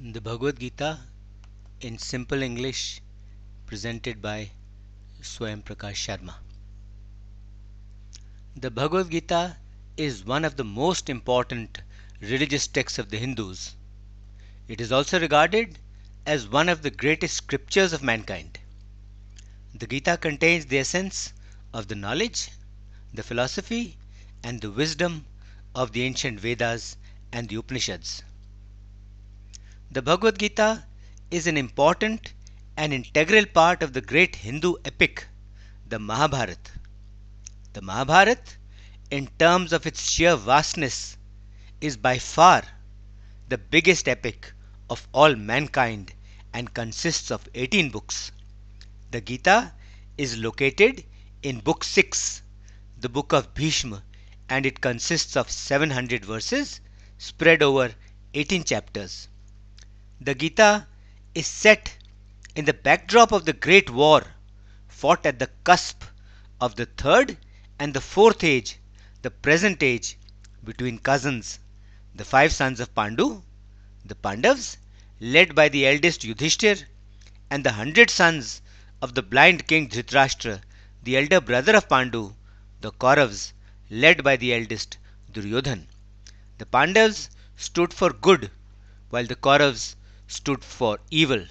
The Bhagavad Gita in Simple English presented by Swayam Prakash Sharma. The Bhagavad Gita is one of the most important religious texts of the Hindus. It is also regarded as one of the greatest scriptures of mankind. The Gita contains the essence of the knowledge, the philosophy, and the wisdom of the ancient Vedas and the Upanishads. The Bhagavad Gita is an important and integral part of the great Hindu epic, the Mahabharata. The Mahabharata, in terms of its sheer vastness, is by far the biggest epic of all mankind and consists of 18 books. The Gita is located in Book 6, the Book of Bhishma, and it consists of 700 verses spread over 18 chapters. The Gita is set in the backdrop of the Great War fought at the cusp of the third and the fourth age, the present age, between cousins, the five sons of Pandu, the Pandavas, led by the eldest Yudhishthir, and the hundred sons of the blind king Dhritarashtra, the elder brother of Pandu, the Kauravas, led by the eldest Duryodhan. The Pandavas stood for good, while the Kauravas stood for evil.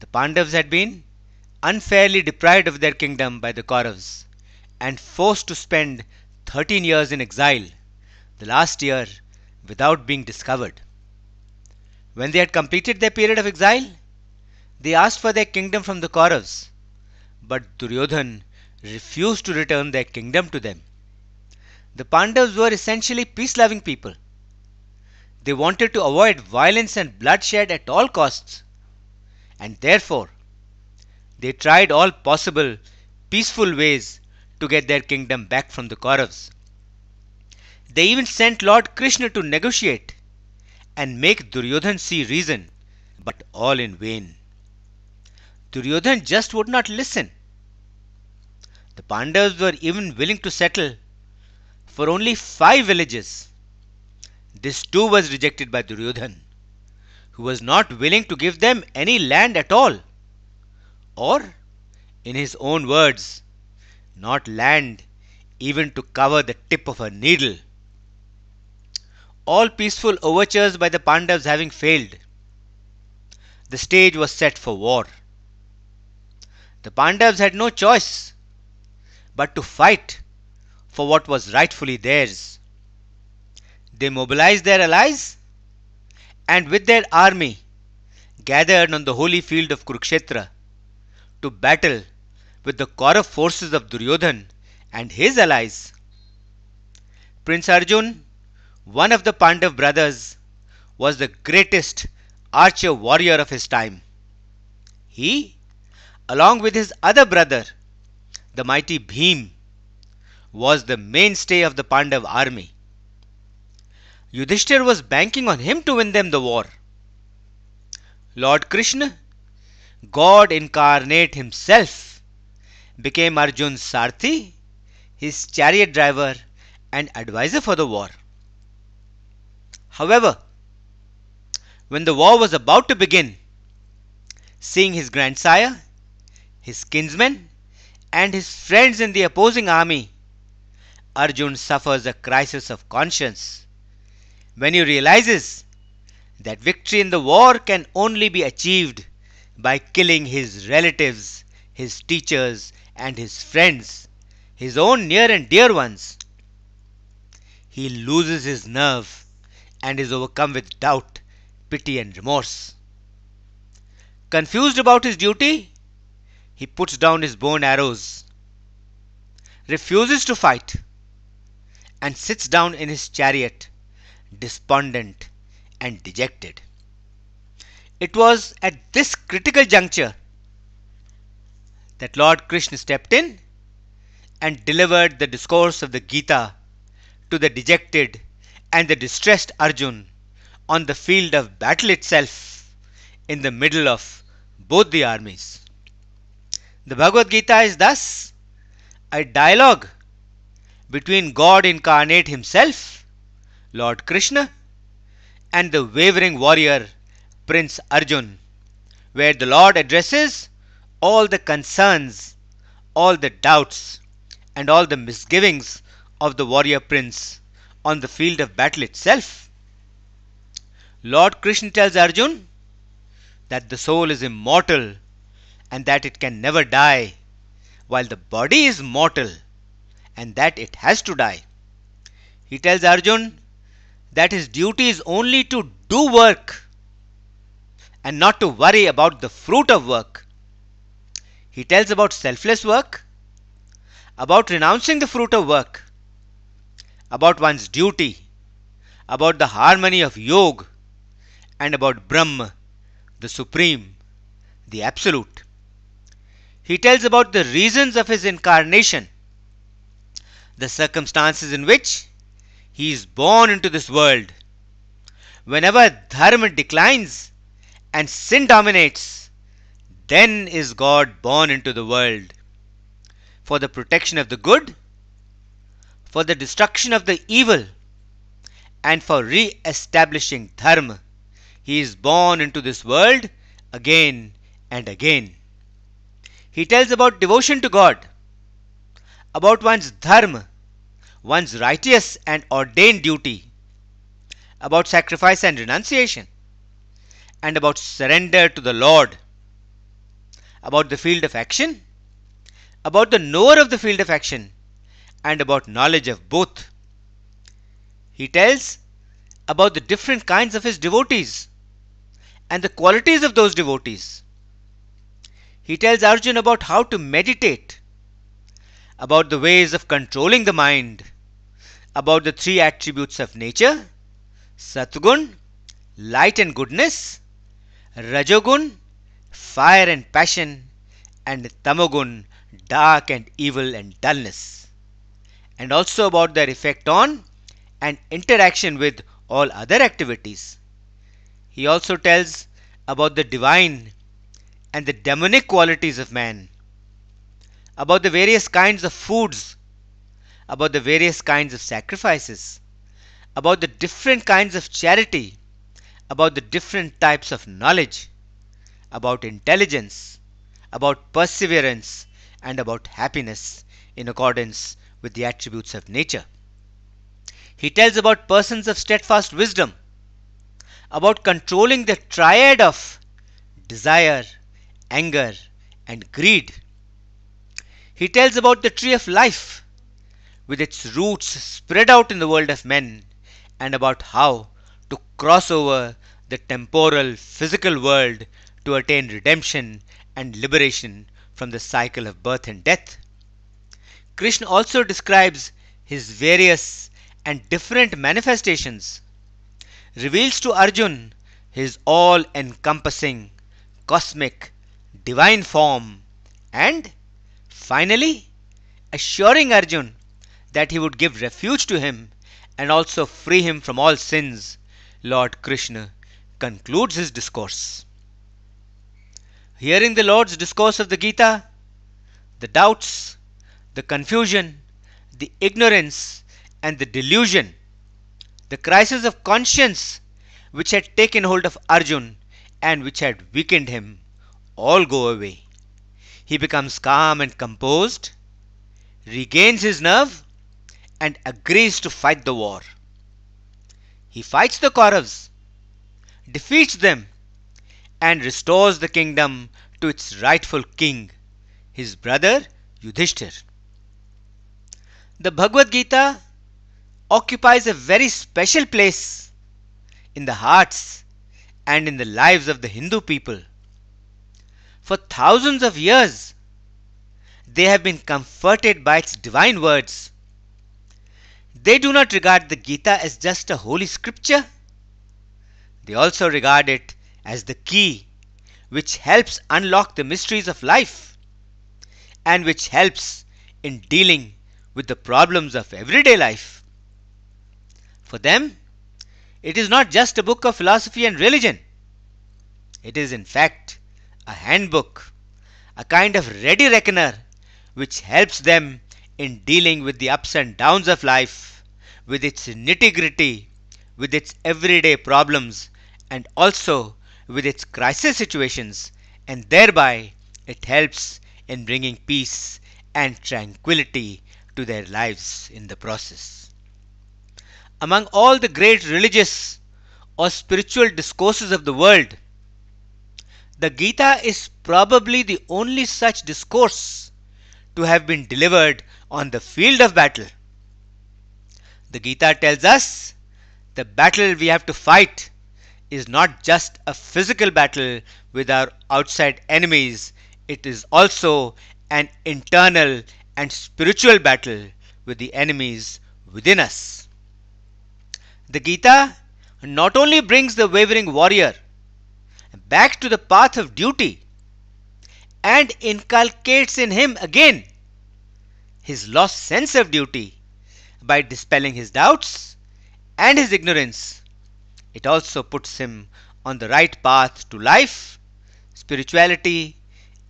The Pandavas had been unfairly deprived of their kingdom by the Kauravas and forced to spend 13 years in exile, the last year without being discovered. When they had completed their period of exile, they asked for their kingdom from the Kauravas, but Duryodhan refused to return their kingdom to them. The Pandavas were essentially peace loving people they wanted to avoid violence and bloodshed at all costs, and therefore they tried all possible peaceful ways to get their kingdom back from the Kauravas. They even sent Lord Krishna to negotiate and make Duryodhan see reason, but all in vain. Duryodhan just would not listen. The Pandavas were even willing to settle for only five villages this too was rejected by Duryodhan, who was not willing to give them any land at all. Or, in his own words, not land even to cover the tip of a needle. All peaceful overtures by the Pandavas having failed, the stage was set for war. The Pandavas had no choice but to fight for what was rightfully theirs. They mobilized their allies and with their army gathered on the holy field of Kurukshetra to battle with the Kaurav forces of Duryodhan and his allies. Prince Arjun, one of the Pandav brothers, was the greatest archer warrior of his time. He, along with his other brother, the mighty Bhim, was the mainstay of the Pandav army. Yudhishthir was banking on him to win them the war. Lord Krishna, God incarnate himself, became Arjun's Sarthi, his chariot driver, and advisor for the war. However, when the war was about to begin, seeing his grandsire, his kinsmen, and his friends in the opposing army, Arjun suffers a crisis of conscience when he realizes that victory in the war can only be achieved by killing his relatives, his teachers, and his friends, his own near and dear ones. He loses his nerve and is overcome with doubt, pity, and remorse. Confused about his duty, he puts down his bow and arrows, refuses to fight, and sits down in his chariot despondent, and dejected. It was at this critical juncture that Lord Krishna stepped in and delivered the discourse of the Gita to the dejected and the distressed Arjun on the field of battle itself in the middle of both the armies. The Bhagavad Gita is thus a dialogue between God incarnate Himself Lord Krishna, and the wavering warrior Prince Arjun, where the Lord addresses all the concerns, all the doubts, and all the misgivings of the warrior prince on the field of battle itself. Lord Krishna tells Arjun that the soul is immortal and that it can never die, while the body is mortal and that it has to die. He tells Arjun that his duty is only to do work and not to worry about the fruit of work. He tells about selfless work, about renouncing the fruit of work, about one's duty, about the harmony of yog, and about Brahma, the supreme, the absolute. He tells about the reasons of his incarnation, the circumstances in which he is born into this world. Whenever dharma declines and sin dominates, then is God born into the world for the protection of the good, for the destruction of the evil, and for re establishing dharma. He is born into this world again and again. He tells about devotion to God, about one's dharma, one's righteous and ordained duty, about sacrifice and renunciation, and about surrender to the Lord, about the field of action, about the knower of the field of action, and about knowledge of both. He tells about the different kinds of his devotees and the qualities of those devotees. He tells Arjun about how to meditate, about the ways of controlling the mind, about the three attributes of nature Satgun, light and goodness, Rajogun, fire and passion, and Tamogun, dark and evil and dullness, and also about their effect on and interaction with all other activities. He also tells about the divine and the demonic qualities of man, about the various kinds of foods about the various kinds of sacrifices, about the different kinds of charity, about the different types of knowledge, about intelligence, about perseverance, and about happiness in accordance with the attributes of nature. He tells about persons of steadfast wisdom, about controlling the triad of desire, anger, and greed. He tells about the tree of life, with its roots spread out in the world of men, and about how to cross over the temporal physical world to attain redemption and liberation from the cycle of birth and death. Krishna also describes his various and different manifestations, reveals to Arjun his all encompassing, cosmic, divine form, and finally assuring Arjun that he would give refuge to him and also free him from all sins, Lord Krishna concludes his discourse. Hearing the Lord's discourse of the Gita, the doubts, the confusion, the ignorance, and the delusion, the crisis of conscience which had taken hold of Arjun and which had weakened him, all go away. He becomes calm and composed, regains his nerve, and agrees to fight the war. He fights the Kauravs, defeats them, and restores the kingdom to its rightful king, his brother Yudhishthir. The Bhagavad Gita occupies a very special place in the hearts and in the lives of the Hindu people. For thousands of years, they have been comforted by its divine words they do not regard the Gita as just a holy scripture. They also regard it as the key which helps unlock the mysteries of life and which helps in dealing with the problems of everyday life. For them, it is not just a book of philosophy and religion. It is, in fact, a handbook, a kind of ready reckoner which helps them in dealing with the ups and downs of life, with its nitty gritty, with its everyday problems, and also with its crisis situations, and thereby it helps in bringing peace and tranquility to their lives in the process. Among all the great religious or spiritual discourses of the world, the Gita is probably the only such discourse to have been delivered on the field of battle. The Gita tells us the battle we have to fight is not just a physical battle with our outside enemies, it is also an internal and spiritual battle with the enemies within us. The Gita not only brings the wavering warrior back to the path of duty and inculcates in him again his lost sense of duty by dispelling his doubts and his ignorance. It also puts him on the right path to life, spirituality,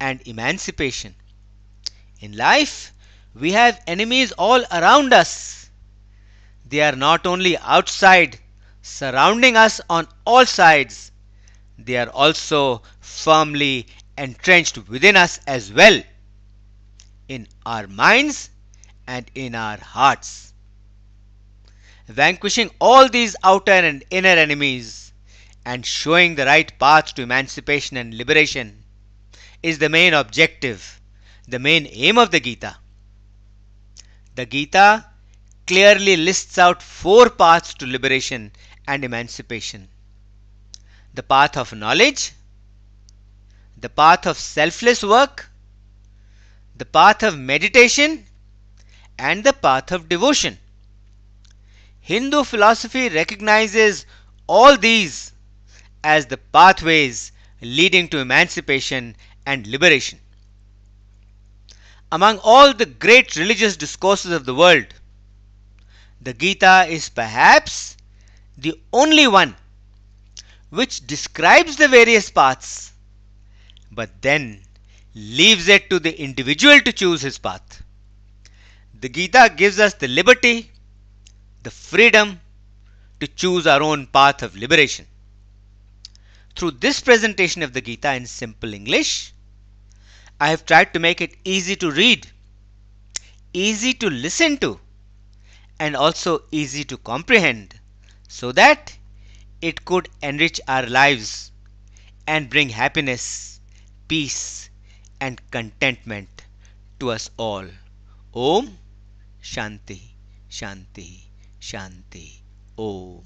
and emancipation. In life, we have enemies all around us. They are not only outside, surrounding us on all sides, they are also firmly entrenched within us as well in our minds and in our hearts. Vanquishing all these outer and inner enemies and showing the right path to emancipation and liberation is the main objective, the main aim of the Gita. The Gita clearly lists out four paths to liberation and emancipation the path of knowledge, the path of selfless work, the path of meditation and the path of devotion. Hindu philosophy recognizes all these as the pathways leading to emancipation and liberation. Among all the great religious discourses of the world, the Gita is perhaps the only one which describes the various paths, but then leaves it to the individual to choose his path. The Gita gives us the liberty, the freedom to choose our own path of liberation. Through this presentation of the Gita in simple English, I have tried to make it easy to read, easy to listen to, and also easy to comprehend so that it could enrich our lives and bring happiness, peace, and contentment to us all. Om Shanti, Shanti, Shanti. Om.